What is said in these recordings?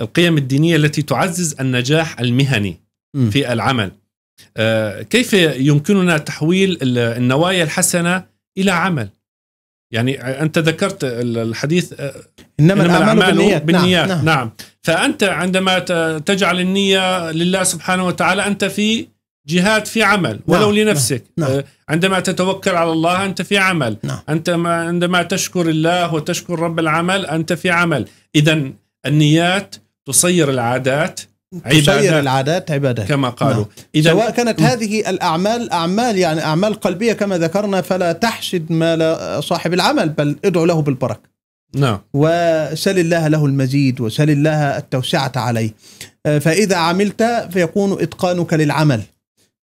القيم الدينية التي تعزز النجاح المهني م. في العمل آه، كيف يمكننا تحويل النوايا الحسنة إلى عمل يعني انت ذكرت الحديث آه، انما, إنما الاعمال بالنيات, نعم، بالنيات. نعم. نعم فانت عندما تجعل النيه لله سبحانه وتعالى انت في جهاد في عمل نعم، ولو نعم. لنفسك نعم. آه، عندما تتوكل على الله انت في عمل نعم. انت عندما تشكر الله وتشكر رب العمل انت في عمل اذا النيات تصير العادات تصير العادات عبادات كما قالوا نعم. إذا سواء كانت هذه الأعمال أعمال يعني أعمال قلبية كما ذكرنا فلا تحشد مال صاحب العمل بل ادعو له بالبركة نعم وسل الله له المزيد وسل الله التوسعة عليه آه، فإذا عملت فيكون إتقانك للعمل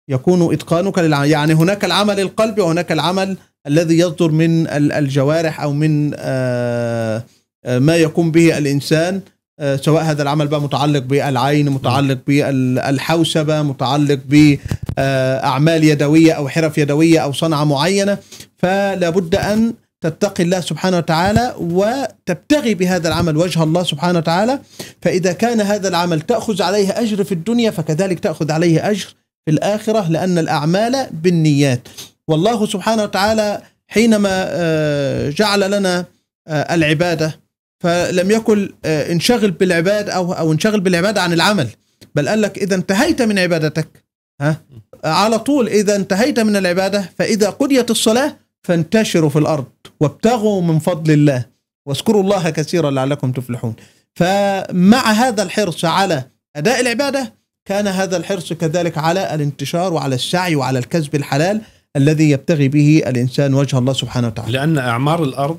يكون إتقانك للعمل يعني هناك العمل القلبي وهناك العمل الذي يصدر من الجوارح أو من آه، آه، ما يقوم به الإنسان آه، سواء هذا العمل بقى متعلق بالعين متعلق بالحوسبة متعلق بأعمال يدوية أو حرف يدوية أو صنعة معينة فلا بد أن تتقي الله سبحانه وتعالى وتبتغي بهذا العمل وجه الله سبحانه وتعالى فإذا كان هذا العمل تأخذ عليه أجر في الدنيا فكذلك تأخذ عليه أجر في الآخرة لأن الأعمال بالنيات والله سبحانه وتعالى حينما آه، جعل لنا آه، العبادة فلم يكن آه، انشغل بالعبادة أو أو انشغل بالعبادة عن العمل بل قال لك إذا انتهيت من عبادتك ها على طول إذا انتهيت من العبادة فإذا قضيت الصلاة فانتشروا في الأرض وابتغوا من فضل الله واذكروا الله كثيرا لعلكم تفلحون فمع هذا الحرص على أداء العبادة كان هذا الحرص كذلك على الانتشار وعلى السعي وعلى الكسب الحلال الذي يبتغي به الإنسان وجه الله سبحانه وتعالى لأن أعمار الأرض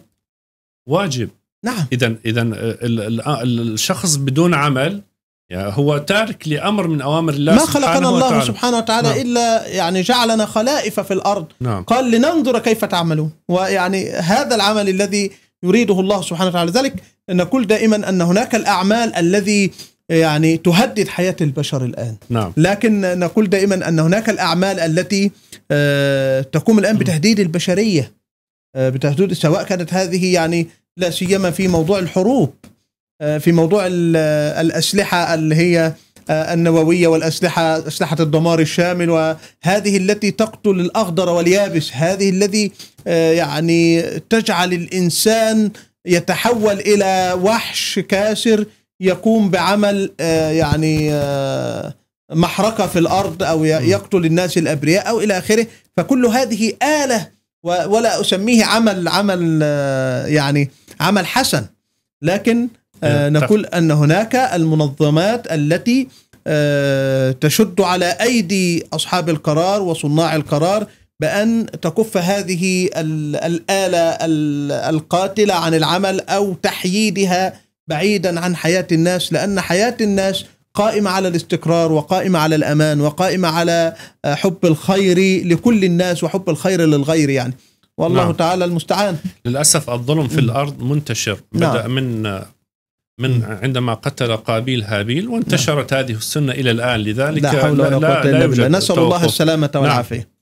واجب نعم اذا اذا آه، آه، الشخص بدون عمل هو تارك لامر من اوامر الله ما خلقنا الله سبحانه وتعالى نعم. الا يعني جعلنا خلائف في الارض نعم. قال لننظر كيف تعملون ويعني هذا العمل الذي يريده الله سبحانه وتعالى ذلك نقول دائما ان هناك الاعمال الذي يعني تهدد حياه البشر الان نعم. لكن نقول دائما ان هناك الاعمال التي آه، تقوم الان نعم. بتهديد البشريه بتهديد سواء كانت هذه يعني لا سيما في موضوع الحروب آه، في موضوع آه، الأسلحة اللي هي آه، النووية والأسلحة أسلحة الدمار الشامل وهذه التي تقتل الأخضر واليابس هذه الذي يعني تجعل الإنسان يتحول إلى وحش كاسر يقوم بعمل يعني محرقة في الأرض أو يقتل الناس الأبرياء أو إلى آخره فكل هذه آلة ولا اسميه عمل عمل آه، يعني عمل حسن لكن آه، نقول ان هناك المنظمات التي آه، تشد على ايدي اصحاب القرار وصناع القرار بان تكف هذه الاله القاتله عن العمل او تحييدها بعيدا عن حياه الناس لان حياه الناس قائمة على الاستقرار وقائمة على الأمان وقائمة على آه، حب الخير لكل الناس وحب الخير للغير يعني والله نعم. تعالى المستعان للأسف الظلم في الأرض منتشر بدأ نعم. من من عندما قتل قابيل هابيل وانتشرت نعم. هذه السنة إلى الآن لذلك لا حول ولا قوة إلا بالله نسأل الله السلامة نعم. والعافية نعم.